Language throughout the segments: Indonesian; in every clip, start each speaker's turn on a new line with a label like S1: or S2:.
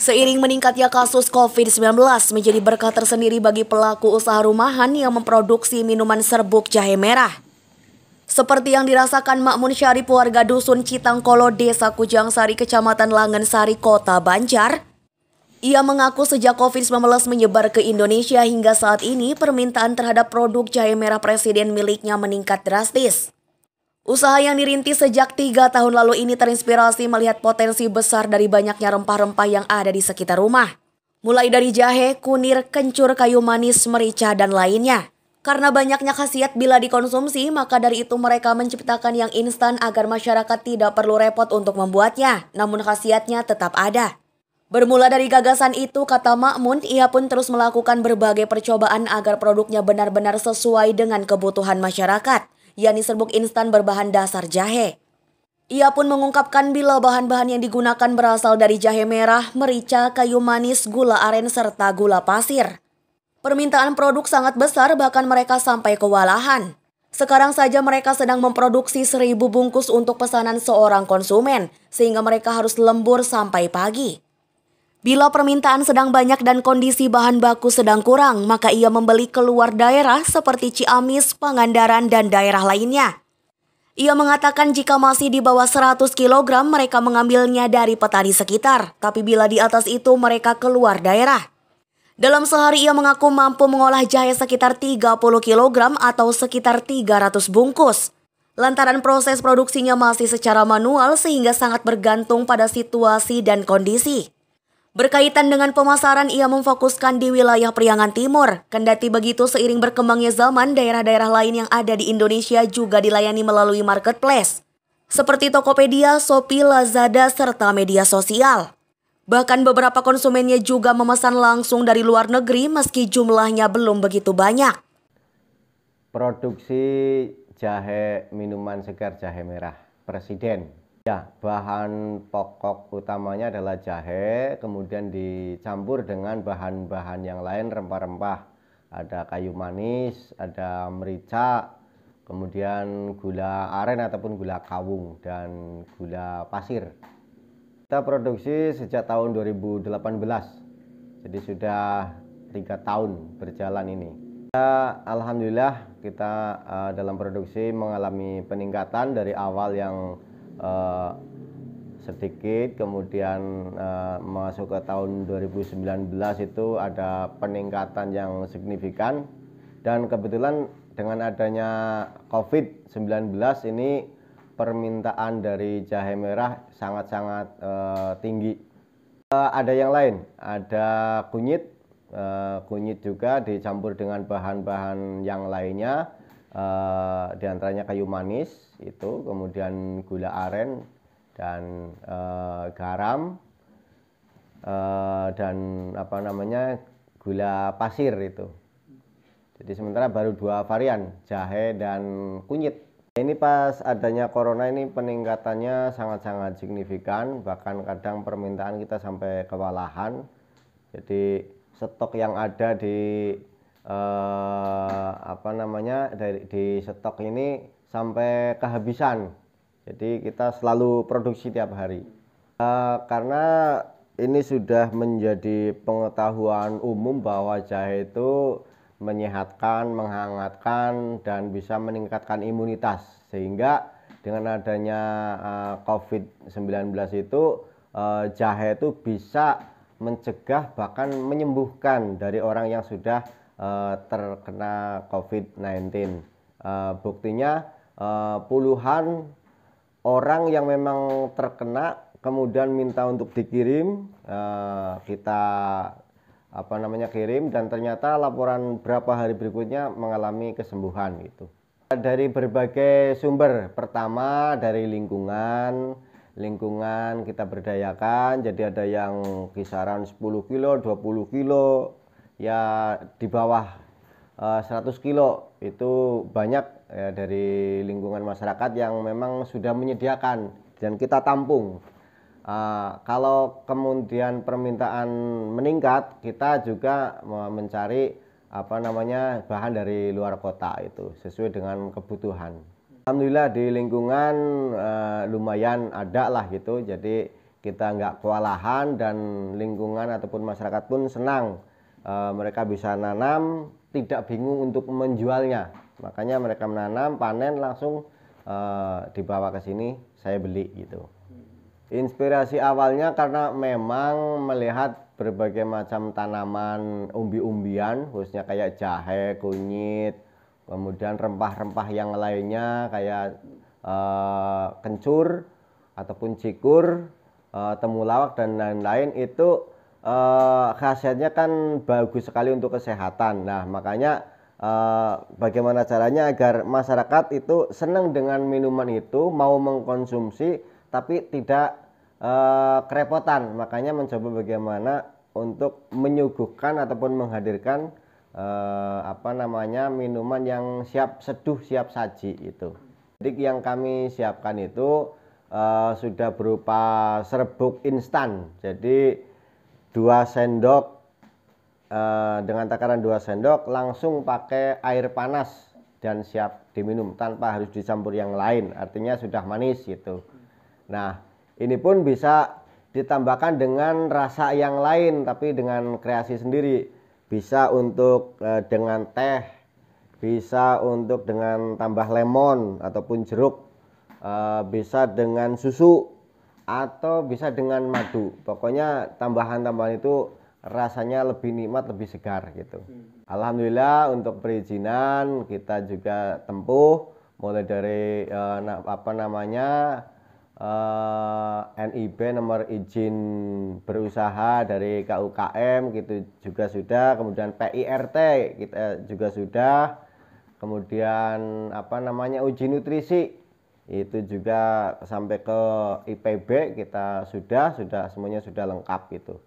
S1: Seiring meningkatnya kasus COVID-19 menjadi berkah tersendiri bagi pelaku usaha rumahan yang memproduksi minuman serbuk jahe merah. Seperti yang dirasakan Makmun Syarif warga dusun Citangkolo, Desa Kujang Sari, Kecamatan Langen Sari, Kota Banjar, ia mengaku sejak COVID-19 menyebar ke Indonesia hingga saat ini permintaan terhadap produk jahe merah presiden miliknya meningkat drastis. Usaha yang dirintis sejak tiga tahun lalu ini terinspirasi melihat potensi besar dari banyaknya rempah-rempah yang ada di sekitar rumah. Mulai dari jahe, kunir, kencur, kayu manis, merica, dan lainnya. Karena banyaknya khasiat bila dikonsumsi, maka dari itu mereka menciptakan yang instan agar masyarakat tidak perlu repot untuk membuatnya, namun khasiatnya tetap ada. Bermula dari gagasan itu, kata Makmun, ia pun terus melakukan berbagai percobaan agar produknya benar-benar sesuai dengan kebutuhan masyarakat yakni serbuk instan berbahan dasar jahe. Ia pun mengungkapkan bila bahan-bahan yang digunakan berasal dari jahe merah, merica, kayu manis, gula aren, serta gula pasir. Permintaan produk sangat besar bahkan mereka sampai kewalahan. Sekarang saja mereka sedang memproduksi seribu bungkus untuk pesanan seorang konsumen, sehingga mereka harus lembur sampai pagi. Bila permintaan sedang banyak dan kondisi bahan baku sedang kurang, maka ia membeli keluar daerah seperti Ciamis, Pangandaran, dan daerah lainnya. Ia mengatakan jika masih di bawah 100 kg mereka mengambilnya dari petani sekitar, tapi bila di atas itu mereka keluar daerah. Dalam sehari ia mengaku mampu mengolah jahe sekitar 30 kg atau sekitar 300 bungkus. Lantaran proses produksinya masih secara manual sehingga sangat bergantung pada situasi dan kondisi. Berkaitan dengan pemasaran, ia memfokuskan di wilayah Priangan Timur. Kendati begitu, seiring berkembangnya zaman, daerah-daerah lain yang ada di Indonesia juga dilayani melalui marketplace. Seperti Tokopedia, Shopee, Lazada, serta media sosial. Bahkan beberapa konsumennya juga memesan langsung dari luar negeri meski jumlahnya belum begitu banyak.
S2: Produksi jahe minuman segar jahe merah, Presiden Ya, bahan pokok utamanya adalah jahe, kemudian dicampur dengan bahan-bahan yang lain, rempah-rempah. Ada kayu manis, ada merica, kemudian gula aren ataupun gula kawung, dan gula pasir. Kita produksi sejak tahun 2018, jadi sudah tiga tahun berjalan ini. Kita, ya, Alhamdulillah kita uh, dalam produksi mengalami peningkatan dari awal yang uh, sedikit kemudian uh, masuk ke tahun 2019 itu ada peningkatan yang signifikan dan kebetulan dengan adanya COVID-19 ini permintaan dari jahe merah sangat-sangat uh, tinggi uh, ada yang lain ada kunyit uh, kunyit juga dicampur dengan bahan-bahan yang lainnya uh, eh, diantaranya kayu manis itu kemudian gula aren dan uh, garam uh, dan apa namanya gula pasir itu jadi sementara baru dua varian jahe dan kunyit ini pas adanya corona ini peningkatannya sangat-sangat signifikan bahkan kadang permintaan kita sampai kewalahan jadi stok yang ada di eh, apa namanya dari di stok ini sampai kehabisan. Jadi kita selalu produksi tiap hari. Eh, karena ini sudah menjadi pengetahuan umum bahwa jahe itu menyehatkan, menghangatkan dan bisa meningkatkan imunitas. Sehingga dengan adanya uh, eh, COVID-19 itu eh, jahe itu bisa mencegah bahkan menyembuhkan dari orang yang sudah Eh, terkena COVID-19. Eh, buktinya eh, puluhan orang yang memang terkena kemudian minta untuk dikirim kita apa namanya kirim dan ternyata laporan berapa hari berikutnya mengalami kesembuhan gitu dari berbagai sumber pertama dari lingkungan lingkungan kita berdayakan jadi ada yang kisaran 10 kilo 20 kilo ya di bawah uh, eh, 100 kilo itu banyak ya, dari lingkungan masyarakat yang memang sudah menyediakan dan kita tampung. Uh, kalau kemudian permintaan meningkat, kita juga mencari apa namanya bahan dari luar kota itu sesuai dengan kebutuhan. Alhamdulillah di lingkungan uh, lumayan ada lah gitu, jadi kita nggak kewalahan dan lingkungan ataupun masyarakat pun senang e, mereka bisa nanam tidak bingung untuk menjualnya makanya mereka menanam panen langsung e, dibawa ke sini saya beli gitu inspirasi awalnya karena memang melihat berbagai macam tanaman umbi-umbian khususnya kayak jahe kunyit kemudian rempah-rempah yang lainnya kayak uh, kencur ataupun cikur uh, temulawak dan lain-lain itu uh, khasiatnya kan bagus sekali untuk kesehatan. Nah, makanya uh, bagaimana caranya agar masyarakat itu senang dengan minuman itu, mau mengkonsumsi tapi tidak uh, kerepotan. Makanya mencoba bagaimana untuk menyuguhkan ataupun menghadirkan uh, apa namanya minuman yang siap seduh, siap saji itu. Jadi yang kami siapkan itu uh, sudah berupa serbuk instan. Jadi 2 sendok uh, dengan takaran 2 sendok langsung pakai air panas dan siap diminum tanpa harus dicampur yang lain artinya sudah manis gitu nah ini pun bisa ditambahkan dengan rasa yang lain tapi dengan kreasi sendiri bisa untuk eh, dengan teh bisa untuk dengan tambah lemon ataupun jeruk eh, bisa dengan susu atau bisa dengan madu. Pokoknya tambahan-tambahan itu rasanya lebih nikmat, lebih segar gitu. Hmm. Alhamdulillah untuk perizinan kita juga tempuh mulai dari eh, apa namanya eh, NIB nomor izin berusaha dari KUKM gitu juga sudah, kemudian PIRT kita juga sudah, kemudian apa namanya uji nutrisi itu juga sampai ke IPB kita sudah sudah semuanya sudah lengkap gitu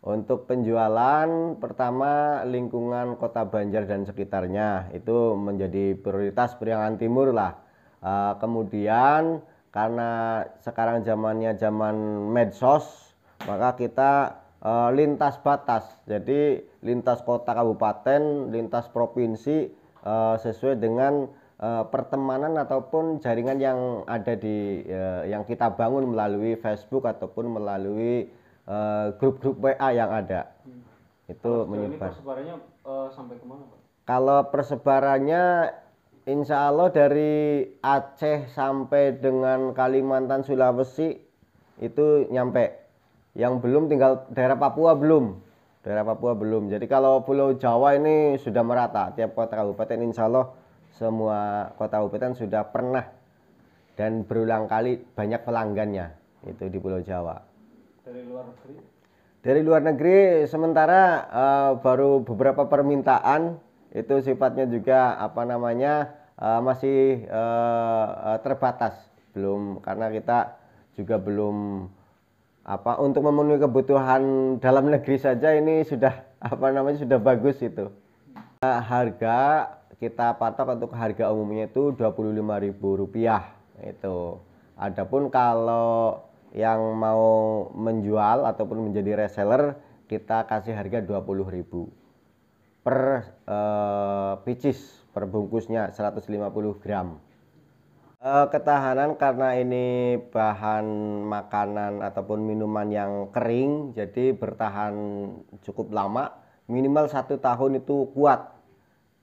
S2: untuk penjualan pertama lingkungan kota Banjar dan sekitarnya itu menjadi prioritas Priangan Timur lah eh, kemudian karena sekarang zamannya zaman medsos maka kita eh, lintas batas jadi lintas kota kabupaten lintas provinsi eh, sesuai dengan uh, pertemanan ataupun jaringan yang ada di uh, yang kita bangun melalui Facebook ataupun melalui grup eh, grup-grup WA yang ada. Hmm. Itu Kalau menyebar. Ini persebarannya uh, sampai kemana, Pak? Kalau persebarannya Insya Allah dari Aceh sampai dengan Kalimantan Sulawesi itu nyampe. Yang belum tinggal daerah Papua belum. Daerah Papua belum. Jadi kalau Pulau Jawa ini sudah merata. Tiap kota kabupaten insya Allah semua kota UPTN sudah pernah dan berulang kali banyak pelanggannya itu di Pulau Jawa. Dari luar negeri? Dari luar negeri sementara uh, baru beberapa permintaan itu sifatnya juga apa namanya uh, masih uh, terbatas belum karena kita juga belum apa untuk memenuhi kebutuhan dalam negeri saja ini sudah apa namanya sudah bagus itu harga kita patok untuk harga umumnya itu Rp25.000 itu. Adapun kalau yang mau menjual ataupun menjadi reseller kita kasih harga rp 20.000 per eh, picis per bungkusnya 150 gram eh, ketahanan karena ini bahan makanan ataupun minuman yang kering jadi bertahan cukup lama minimal satu tahun itu kuat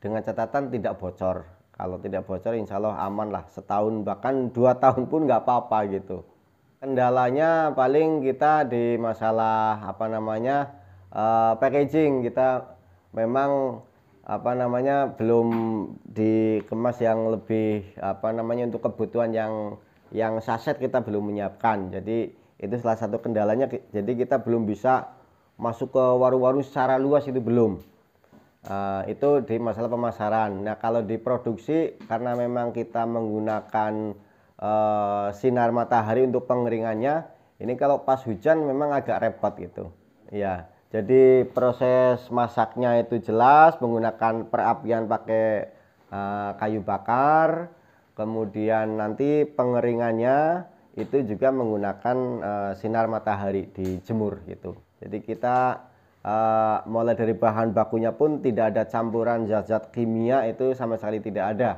S2: dengan catatan tidak bocor kalau tidak bocor insya Allah aman lah setahun bahkan dua tahun pun nggak apa-apa gitu kendalanya paling kita di masalah apa namanya uh, packaging kita memang apa namanya belum dikemas yang lebih apa namanya untuk kebutuhan yang yang saset kita belum menyiapkan jadi itu salah satu kendalanya jadi kita belum bisa masuk ke warung-warung secara luas itu belum Eh, itu di masalah pemasaran. Nah kalau di produksi karena memang kita menggunakan uh, sinar matahari untuk pengeringannya, ini kalau pas hujan memang agak repot gitu. Ya, jadi proses masaknya itu jelas menggunakan perapian pakai uh, kayu bakar, kemudian nanti pengeringannya itu juga menggunakan uh, sinar matahari dijemur gitu. Jadi kita uh, mulai dari bahan bakunya pun tidak ada campuran zat-zat kimia itu sama sekali tidak ada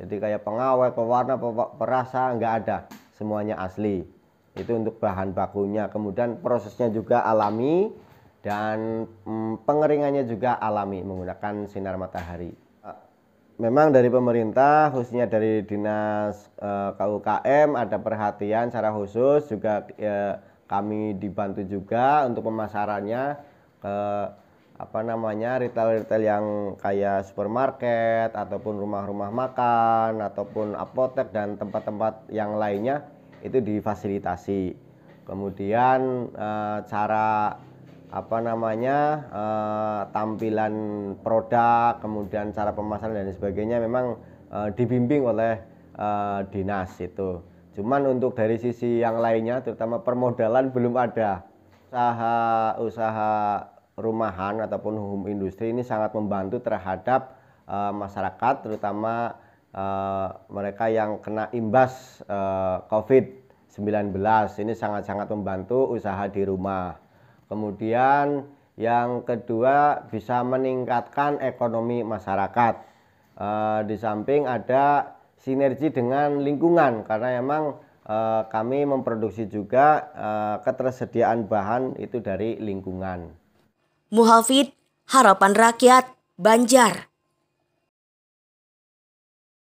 S2: jadi kayak pengawet, pewarna, perasa nggak ada semuanya asli itu untuk bahan bakunya kemudian prosesnya juga alami dan mm, pengeringannya juga alami menggunakan sinar matahari eh, memang dari pemerintah khususnya dari dinas e, eh, KUKM ada perhatian secara khusus juga e, kami dibantu juga untuk pemasarannya ke eh, apa namanya retail-retail yang kayak supermarket ataupun rumah-rumah makan ataupun apotek dan tempat-tempat yang lainnya itu difasilitasi. Kemudian eh, cara apa namanya eh, tampilan produk, kemudian cara pemasaran dan sebagainya memang dibimbing oleh dinas itu. Cuman untuk dari sisi yang lainnya terutama permodalan belum ada usaha-usaha rumahan ataupun home industri ini sangat membantu terhadap uh, masyarakat terutama uh, mereka yang kena imbas uh, eh, COVID-19 ini sangat-sangat membantu usaha di rumah. Kemudian yang kedua bisa meningkatkan ekonomi masyarakat. Uh, di samping ada sinergi dengan lingkungan karena emang eh, kami memproduksi juga eh, ketersediaan bahan itu dari lingkungan.
S1: Muhafid, Harapan Rakyat, Banjar.